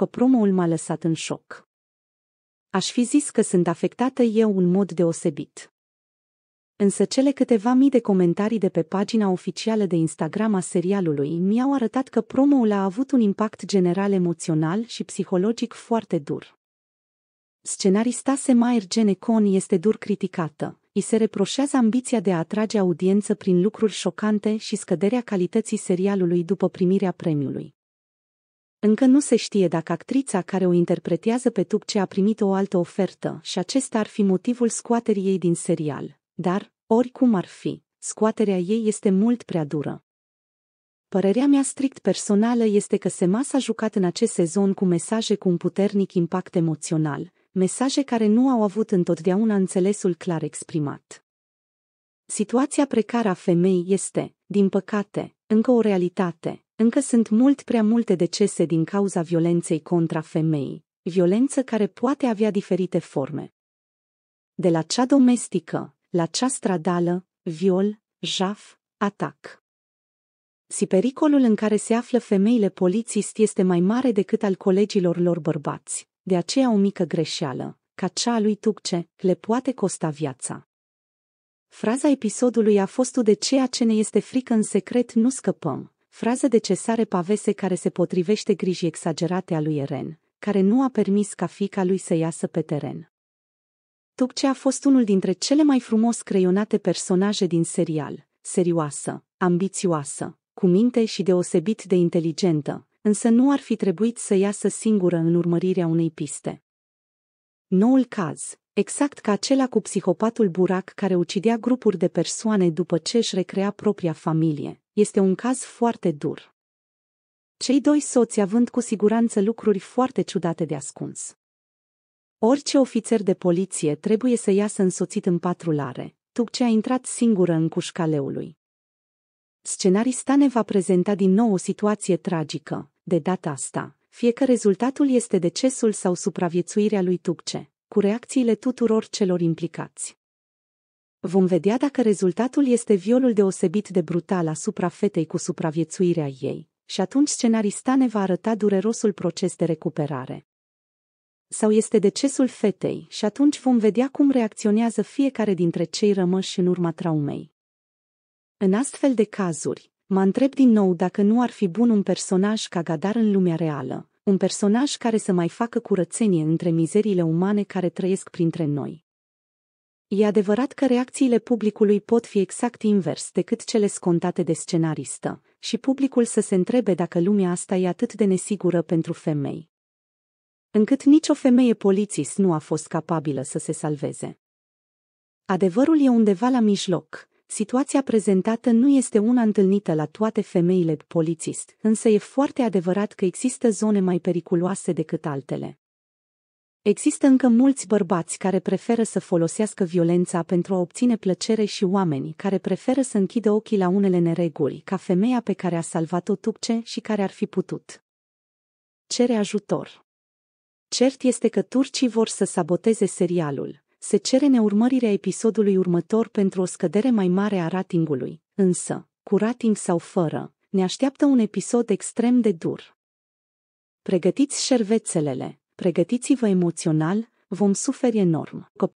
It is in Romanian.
că promoul m-a lăsat în șoc. Aș fi zis că sunt afectată eu în mod deosebit. Însă cele câteva mii de comentarii de pe pagina oficială de Instagram a serialului mi-au arătat că promoul a avut un impact general emoțional și psihologic foarte dur. Scenarista Semair Genecon este dur criticată, îi se reproșează ambiția de a atrage audiență prin lucruri șocante și scăderea calității serialului după primirea premiului. Încă nu se știe dacă actrița care o interpretează pe ce a primit o altă ofertă și acesta ar fi motivul scoaterii ei din serial, dar, oricum ar fi, scoaterea ei este mult prea dură. Părerea mea strict personală este că Sema s-a jucat în acest sezon cu mesaje cu un puternic impact emoțional, mesaje care nu au avut întotdeauna înțelesul clar exprimat. Situația precară a femei este, din păcate, încă o realitate, încă sunt mult prea multe decese din cauza violenței contra femei, violență care poate avea diferite forme. De la cea domestică, la cea stradală, viol, jaf, atac. Si pericolul în care se află femeile polițist este mai mare decât al colegilor lor bărbați, de aceea o mică greșeală, ca cea a lui Tucce, le poate costa viața. Fraza episodului a fost de ceea ce ne este frică în secret nu scăpăm, frază de cesare pavese care se potrivește grijii exagerate a lui Eren, care nu a permis ca fica lui să iasă pe teren. ce a fost unul dintre cele mai frumos creionate personaje din serial, serioasă, ambițioasă, cu minte și deosebit de inteligentă, însă nu ar fi trebuit să iasă singură în urmărirea unei piste. Noul caz, exact ca acela cu psihopatul Burac care ucidea grupuri de persoane după ce își recrea propria familie, este un caz foarte dur. Cei doi soți având cu siguranță lucruri foarte ciudate de ascuns. Orice ofițer de poliție trebuie să iasă însoțit în patrulare, ce a intrat singură în cușcaleului. Scenarista ne va prezenta din nou o situație tragică, de data asta, fie că rezultatul este decesul sau supraviețuirea lui Tucce, cu reacțiile tuturor celor implicați. Vom vedea dacă rezultatul este violul deosebit de brutal asupra fetei cu supraviețuirea ei, și atunci scenarista ne va arăta durerosul proces de recuperare. Sau este decesul fetei și atunci vom vedea cum reacționează fiecare dintre cei rămăși în urma traumei. În astfel de cazuri, mă întreb din nou dacă nu ar fi bun un personaj ca Gadar în lumea reală, un personaj care să mai facă curățenie între mizerile umane care trăiesc printre noi. E adevărat că reacțiile publicului pot fi exact invers decât cele scontate de scenaristă, și publicul să se întrebe dacă lumea asta e atât de nesigură pentru femei. Încât nicio femeie polițist nu a fost capabilă să se salveze. Adevărul e undeva la mijloc. Situația prezentată nu este una întâlnită la toate femeile polițist, însă e foarte adevărat că există zone mai periculoase decât altele. Există încă mulți bărbați care preferă să folosească violența pentru a obține plăcere și oameni care preferă să închidă ochii la unele nereguli ca femeia pe care a salvat-o Tupce și care ar fi putut. Cere ajutor. Cert este că turcii vor să saboteze serialul. Se cere neurmărirea episodului următor pentru o scădere mai mare a ratingului, însă, cu rating sau fără, ne așteaptă un episod extrem de dur. Pregătiți șervețelele, Pregătiți-vă emoțional, vom suferi enorm. Cop